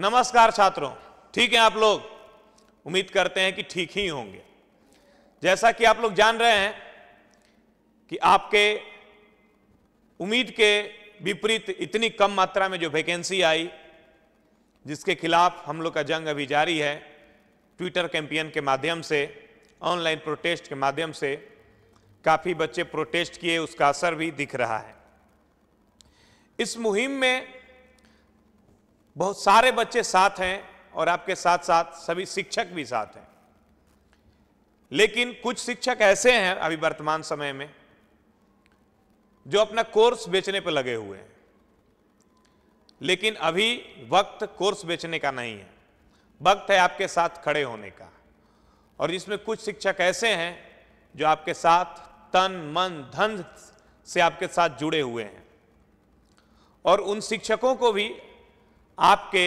नमस्कार छात्रों ठीक है आप लोग उम्मीद करते हैं कि ठीक ही होंगे जैसा कि आप लोग जान रहे हैं कि आपके उम्मीद के विपरीत इतनी कम मात्रा में जो वैकेंसी आई जिसके खिलाफ हम लोग का जंग अभी जारी है ट्विटर कैंपियन के माध्यम से ऑनलाइन प्रोटेस्ट के माध्यम से काफ़ी बच्चे प्रोटेस्ट किए उसका असर भी दिख रहा है इस मुहिम में बहुत सारे बच्चे साथ हैं और आपके साथ साथ सभी शिक्षक भी साथ हैं लेकिन कुछ शिक्षक ऐसे हैं अभी वर्तमान समय में जो अपना कोर्स बेचने पर लगे हुए हैं लेकिन अभी वक्त कोर्स बेचने का नहीं है वक्त है आपके साथ खड़े होने का और इसमें कुछ शिक्षक ऐसे हैं जो आपके साथ तन मन धन से आपके साथ जुड़े हुए हैं और उन शिक्षकों को भी आपके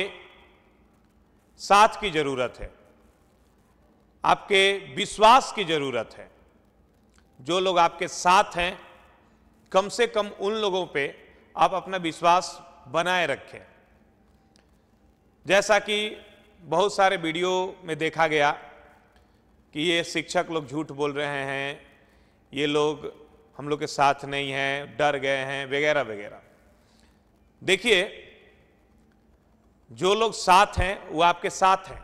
साथ की ज़रूरत है आपके विश्वास की ज़रूरत है जो लोग आपके साथ हैं कम से कम उन लोगों पे आप अपना विश्वास बनाए रखें जैसा कि बहुत सारे वीडियो में देखा गया कि ये शिक्षक लोग झूठ बोल रहे हैं ये लोग हम लोग के साथ नहीं हैं डर गए हैं वगैरह वगैरह देखिए जो लोग साथ हैं वो आपके साथ हैं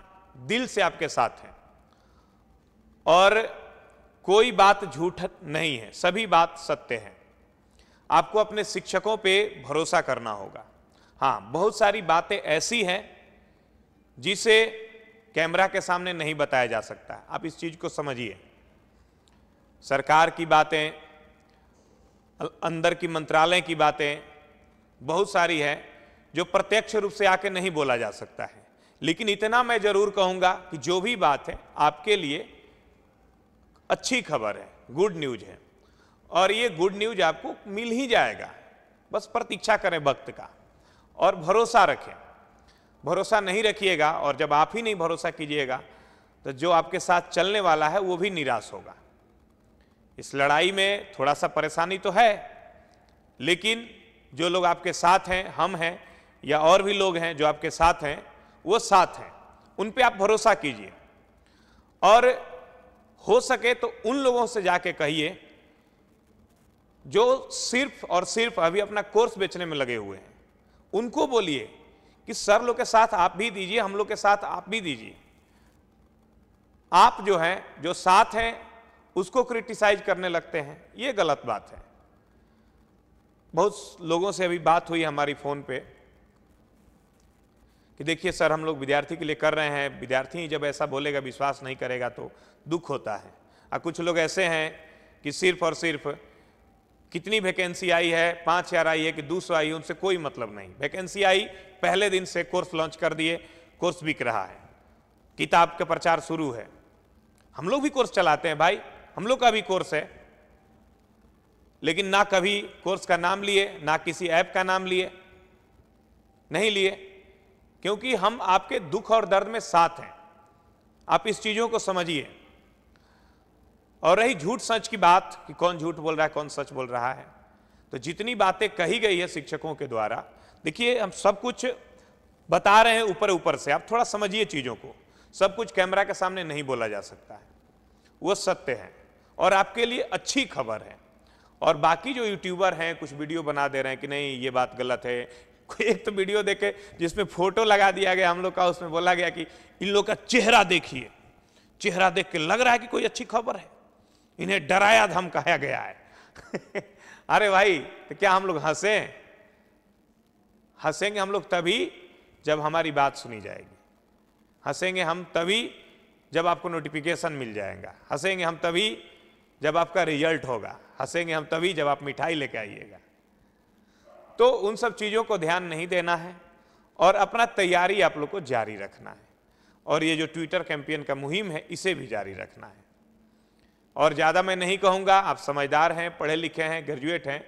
दिल से आपके साथ हैं और कोई बात झूठ नहीं है सभी बात सत्य है आपको अपने शिक्षकों पे भरोसा करना होगा हाँ बहुत सारी बातें ऐसी हैं जिसे कैमरा के सामने नहीं बताया जा सकता आप इस चीज़ को समझिए सरकार की बातें अंदर की मंत्रालय की बातें बहुत सारी है जो प्रत्यक्ष रूप से आके नहीं बोला जा सकता है लेकिन इतना मैं जरूर कहूंगा कि जो भी बात है आपके लिए अच्छी खबर है गुड न्यूज है और ये गुड न्यूज आपको मिल ही जाएगा बस प्रतीक्षा करें वक्त का और भरोसा रखें भरोसा नहीं रखिएगा और जब आप ही नहीं भरोसा कीजिएगा तो जो आपके साथ चलने वाला है वो भी निराश होगा इस लड़ाई में थोड़ा सा परेशानी तो है लेकिन जो लोग आपके साथ हैं हम हैं या और भी लोग हैं जो आपके साथ हैं वो साथ हैं उन पे आप भरोसा कीजिए और हो सके तो उन लोगों से जाके कहिए जो सिर्फ और सिर्फ अभी अपना कोर्स बेचने में लगे हुए हैं उनको बोलिए कि सर लोग के साथ आप भी दीजिए हम लोग के साथ आप भी दीजिए आप जो हैं जो साथ हैं उसको क्रिटिसाइज करने लगते हैं ये गलत बात है बहुत लोगों से अभी बात हुई हमारी फ़ोन पे कि देखिए सर हम लोग विद्यार्थी के लिए कर रहे हैं विद्यार्थी जब ऐसा बोलेगा विश्वास नहीं करेगा तो दुख होता है और कुछ लोग ऐसे हैं कि सिर्फ और सिर्फ कितनी वैकेंसी आई है पाँच हजार आई है कि दो सौ आई है उनसे कोई मतलब नहीं वैकेंसी आई पहले दिन से कोर्स लॉन्च कर दिए कोर्स बिक रहा है किताब का प्रचार शुरू है हम लोग भी कोर्स चलाते हैं भाई हम लोग का भी कोर्स है लेकिन ना कभी कोर्स का नाम लिए ना किसी ऐप का नाम लिए नहीं लिए क्योंकि हम आपके दुख और दर्द में साथ हैं आप इस चीज़ों को समझिए और रही झूठ सच की बात कि कौन झूठ बोल रहा है कौन सच बोल रहा है तो जितनी बातें कही गई है शिक्षकों के द्वारा देखिए हम सब कुछ बता रहे हैं ऊपर ऊपर से आप थोड़ा समझिए चीज़ों को सब कुछ कैमरा के सामने नहीं बोला जा सकता है वो सत्य है और आपके लिए अच्छी खबर है और बाकी जो यूट्यूबर हैं कुछ वीडियो बना दे रहे हैं कि नहीं ये बात गलत है एक तो वीडियो देखे जिसमें फोटो लगा दिया गया हम लोग का उसमें बोला गया कि इन लोग का चेहरा देखिए चेहरा देख के लग रहा है कि कोई अच्छी खबर है इन्हें डराया धमकाया गया है अरे भाई तो क्या हम लोग हंसे हंसेंगे हम लोग तभी जब हमारी बात सुनी जाएगी हंसेंगे हम तभी जब आपको नोटिफिकेशन मिल जाएगा हंसेंगे हम तभी जब आपका रिजल्ट होगा हंसेंगे हम तभी जब आप मिठाई लेके आइएगा तो उन सब चीज़ों को ध्यान नहीं देना है और अपना तैयारी आप लोग को जारी रखना है और ये जो ट्विटर कैंपेन का मुहिम है इसे भी जारी रखना है और ज़्यादा मैं नहीं कहूँगा आप समझदार हैं पढ़े लिखे हैं ग्रेजुएट हैं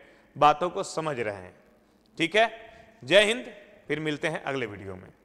बातों को समझ रहे हैं ठीक है जय हिंद फिर मिलते हैं अगले वीडियो में